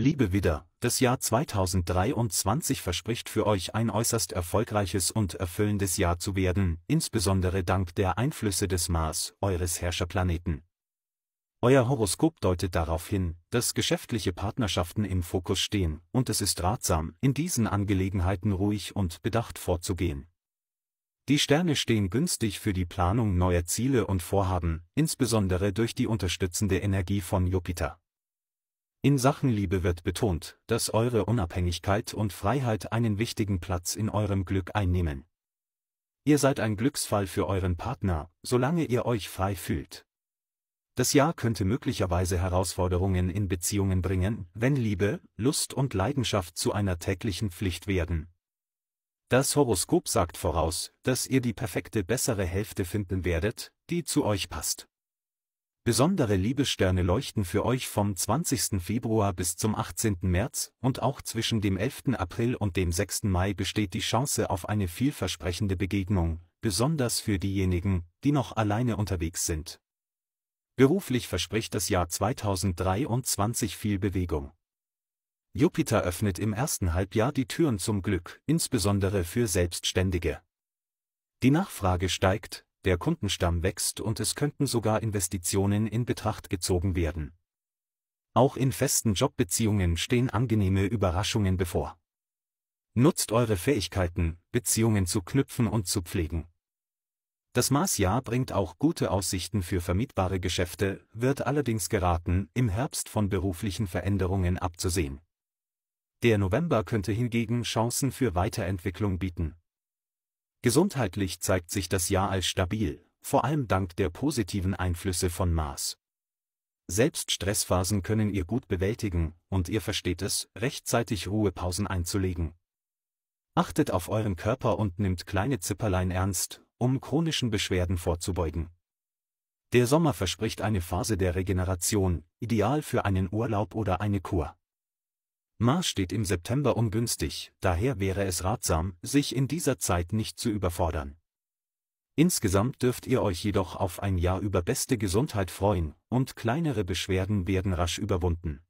Liebe Widder, das Jahr 2023 verspricht für euch ein äußerst erfolgreiches und erfüllendes Jahr zu werden, insbesondere dank der Einflüsse des Mars, eures Herrscherplaneten. Euer Horoskop deutet darauf hin, dass geschäftliche Partnerschaften im Fokus stehen, und es ist ratsam, in diesen Angelegenheiten ruhig und bedacht vorzugehen. Die Sterne stehen günstig für die Planung neuer Ziele und Vorhaben, insbesondere durch die unterstützende Energie von Jupiter. In Sachen Liebe wird betont, dass eure Unabhängigkeit und Freiheit einen wichtigen Platz in eurem Glück einnehmen. Ihr seid ein Glücksfall für euren Partner, solange ihr euch frei fühlt. Das Jahr könnte möglicherweise Herausforderungen in Beziehungen bringen, wenn Liebe, Lust und Leidenschaft zu einer täglichen Pflicht werden. Das Horoskop sagt voraus, dass ihr die perfekte bessere Hälfte finden werdet, die zu euch passt. Besondere Liebessterne leuchten für euch vom 20. Februar bis zum 18. März und auch zwischen dem 11. April und dem 6. Mai besteht die Chance auf eine vielversprechende Begegnung, besonders für diejenigen, die noch alleine unterwegs sind. Beruflich verspricht das Jahr 2023 viel Bewegung. Jupiter öffnet im ersten Halbjahr die Türen zum Glück, insbesondere für Selbstständige. Die Nachfrage steigt, der Kundenstamm wächst und es könnten sogar Investitionen in Betracht gezogen werden. Auch in festen Jobbeziehungen stehen angenehme Überraschungen bevor. Nutzt eure Fähigkeiten, Beziehungen zu knüpfen und zu pflegen. Das Maßjahr bringt auch gute Aussichten für vermietbare Geschäfte, wird allerdings geraten, im Herbst von beruflichen Veränderungen abzusehen. Der November könnte hingegen Chancen für Weiterentwicklung bieten. Gesundheitlich zeigt sich das Jahr als stabil, vor allem dank der positiven Einflüsse von Mars. Selbst Stressphasen können ihr gut bewältigen, und ihr versteht es, rechtzeitig Ruhepausen einzulegen. Achtet auf euren Körper und nimmt kleine Zipperlein ernst, um chronischen Beschwerden vorzubeugen. Der Sommer verspricht eine Phase der Regeneration, ideal für einen Urlaub oder eine Kur. Mars steht im September ungünstig, daher wäre es ratsam, sich in dieser Zeit nicht zu überfordern. Insgesamt dürft ihr euch jedoch auf ein Jahr über beste Gesundheit freuen, und kleinere Beschwerden werden rasch überwunden.